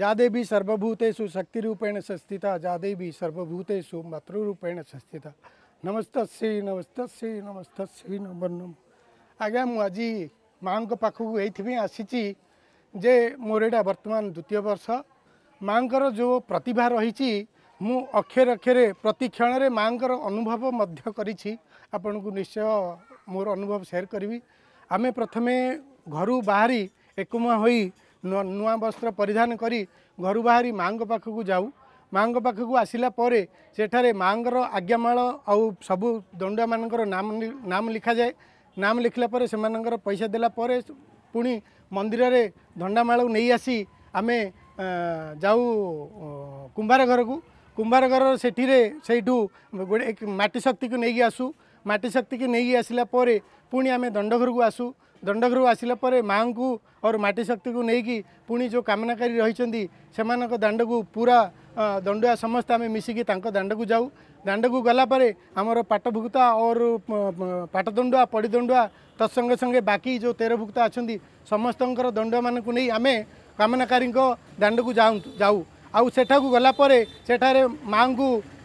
जादेवी सर्वभूतेषु शक्तिरूपेण संस्थिता जादेवी सर्वभूतेषु मातृरूपेण संस्थिता नमस्तस्यै नमस्तस्यै नमस्तस्यै नमो नम ଆଜ୍ଞା ମୁଁ ଆଜି ମାଆଙ୍କ ପାଖକୁ ଏଇଥିପାଇଁ ଆସିଛି ଯେ ମୋର ଏଇଟା ବର୍ତ୍ତମାନ ଦ୍ୱିତୀୟ ବର୍ଷ ମାଆଙ୍କର ଯେଉଁ ପ୍ରତିଭା ରହିଛି ମୁଁ ଅକ୍ଷରେ ଅକ୍ଷରେ ପ୍ରତି କ୍ଷଣରେ ମାଆଙ୍କର ଅନୁଭବ ମଧ୍ୟ କରିଛି ଆପଣଙ୍କୁ ନିଶ୍ଚୟ ମୋର ଅନୁଭବ ସେୟାର କରିବି ଆମେ ପ୍ରଥମେ ଘରୁ ବାହାରି ଏକମୁହାଁ ହୋଇ ନୂଆ ବସ୍ତ୍ର ପରିଧାନ କରି ଘରୁ ବାହାରି ମାଆଙ୍କ ପାଖକୁ ଯାଉ ମାଆଙ୍କ ପାଖକୁ ଆସିଲା ପରେ ସେଠାରେ ମାଆଙ୍କର ଆଜ୍ଞାମାଳ ଆଉ ସବୁ ଦଣ୍ଡୁଆମାନଙ୍କର ନାମ ନାମ ଲେଖାଯାଏ ନାମ ଲେଖିଲା ପରେ ସେମାନଙ୍କର ପଇସା ଦେଲା ପରେ ପୁଣି ମନ୍ଦିରରେ ଦଣ୍ଡାମାଳକୁ ନେଇ ଆସି ଆମେ ଯାଉ କୁମ୍ଭାର ଘରକୁ କୁମ୍ଭାର ଘର ସେଠିରେ ସେଇଠୁ ଗୋଟେ ମାଟି ଶକ୍ତିକୁ ନେଇକି ଆସୁ ମାଟି ଶକ୍ତିକୁ ନେଇକି ଆସିଲା ପରେ ପୁଣି ଆମେ ଦଣ୍ଡ ଆସୁ दण्डहरू आसलाप माटी को नै पुणी जो कामनाकारी रह को पूरा दण्डु समस्तै मिसकि ताण्डको जाउँ दाण्डको गलाप पाट भुक्ता पाट दण्डुवा पडिदुवा संगे बाकी जो तेह्रभुक्ता अनि समस्तको दण्ड मै अकारीको दाण्डको जाउँ आउलाप मा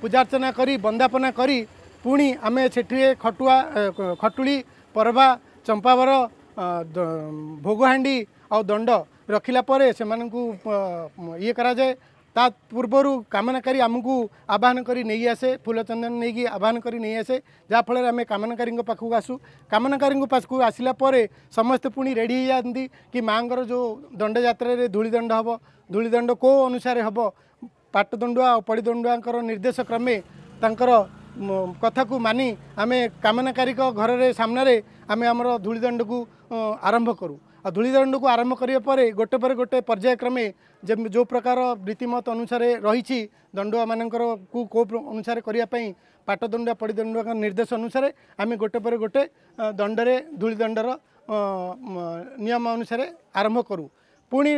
पूजार्चना गरि बन्दापना पुणी पु आमेट खटुआ खटुली पर्वा चम्पर ଭୋଗହାଣ୍ଡି ଆଉ ଦଣ୍ଡ ରଖିଲା ପରେ ସେମାନଙ୍କୁ ଇଏ କରାଯାଏ ତା ପୂର୍ବରୁ କାମନାକାରୀ ଆମକୁ ଆବାହନ କରି ନେଇ ଆସେ ଫୁଲଚନ୍ଦନ ନେଇକି ଆବାହନ କରି ନେଇ ଆସେ ଯାହାଫଳରେ ଆମେ କାମନାକାରୀଙ୍କ ପାଖକୁ ଆସୁ କାମନାକାରୀଙ୍କ ପାଖକୁ ଆସିଲା ପରେ ସମସ୍ତେ ପୁଣି ରେଡ଼ି ହେଇଯାଆନ୍ତି କି ମାଆଙ୍କର ଯେଉଁ ଦଣ୍ଡଯାତ୍ରାରେ ଧୂଳିଦଣ୍ଡ ହେବ ଧୂଳିଦଣ୍ଡ କେଉଁ ଅନୁସାରେ ହେବ ପାଟଦଣ୍ଡୁଆ ଆଉ ପଡ଼ିଦଣ୍ଡୁଆଙ୍କର ନିର୍ଦ୍ଦେଶ କ୍ରମେ ତାଙ୍କର କଥାକୁ ମାନି ଆମେ କାମନାକାରୀଙ୍କ ଘରରେ ସାମ୍ନାରେ ଆମେ ଆମର ଧୂଳିଦଣ୍ଡକୁ ଆରମ୍ଭ କରୁ ଆଉ ଧୂଳିଦଣ୍ଡକୁ ଆରମ୍ଭ କରିବା ପରେ ଗୋଟେ ପରେ ଗୋଟେ ପର୍ଯ୍ୟାୟକ୍ରମେ ଯେମିତି ଯେଉଁ ପ୍ରକାର ରୀତିମତ ଅନୁସାରେ ରହିଛି ଦଣ୍ଡୁଆମାନଙ୍କରକୁ କେଉଁ ଅନୁସାରେ କରିବା ପାଇଁ ପାଟଦଣ୍ଡୁଆ ପଡ଼ିଦଣ୍ଡୁଆଙ୍କ ନିର୍ଦ୍ଦେଶ ଅନୁସାରେ ଆମେ ଗୋଟେ ପରେ ଗୋଟେ ଦଣ୍ଡରେ ଧୂଳିଦଣ୍ଡର ନିୟମ ଅନୁସାରେ ଆରମ୍ଭ କରୁ ପୁଣି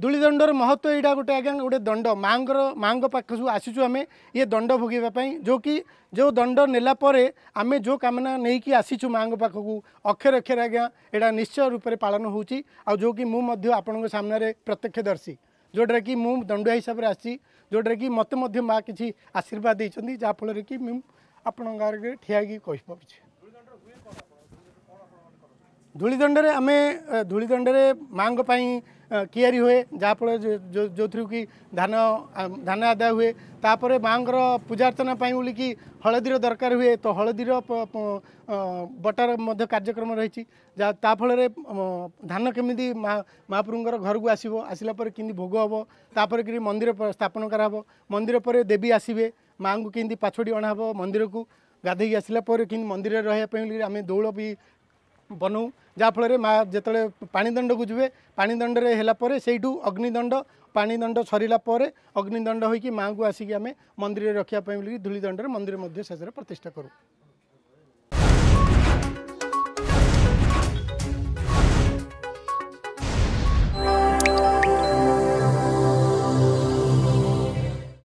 धूलिदंडर महत्व यहाँ गोटे आज्ञा गोटे दंड माँ माँ पाख सब आसीचु आम ये दंड भोगेपी जो कि जो दंड नेलापर आम जो कामना नहीं कि आसीचु माँ पाखक अक्षर अक्षर आज्ञा यहाँ निश्चय रूप से पालन हो जो कि मुझे प्रत्यक्ष दर्शी जोटा कि मु दंडुआ हिसाब से आसी जोटा कि मत माँ कि आशीर्वाद देखते जहाँफल कि आपण गाँव में ठिया कही पाँच धुलीदण्डले आमे धुलीदेखि मायारी हे जहाँफे जो धान धान आदा हे त माँ र पूजा अर्चना पाइकि हलदी दरकार तो हलदी बटार कार्कम रहान के महाप्रभु घरको आस आसलाप भोग हे तापर कि स्थापन स्थापना मंदिर पर देवी आसे मा पाछोडी मंदिर मन्दिरको गाधै आसला मिरे आमे भी ବନଉ ଯାହାଫଳରେ ମା ଯେତେବେଳେ ପାଣିଦଣ୍ଡକୁ ଯିବେ ପାଣିଦଣ୍ଡରେ ହେଲା ପରେ ସେଇଠୁ ଅଗ୍ନିଦଣ୍ଡ ପାଣିଦଣ୍ଡ ସରିଲା ପରେ ଅଗ୍ନିଦଣ୍ଡ ହୋଇକି ମାଆଙ୍କୁ ଆସିକି ଆମେ ମନ୍ଦିରରେ ରଖିବା ପାଇଁ ବୋଲିକି ଧୂଳିଦଣ୍ଡରେ ମନ୍ଦିର ମଧ୍ୟ ଶେଷରେ ପ୍ରତିଷ୍ଠା କରୁ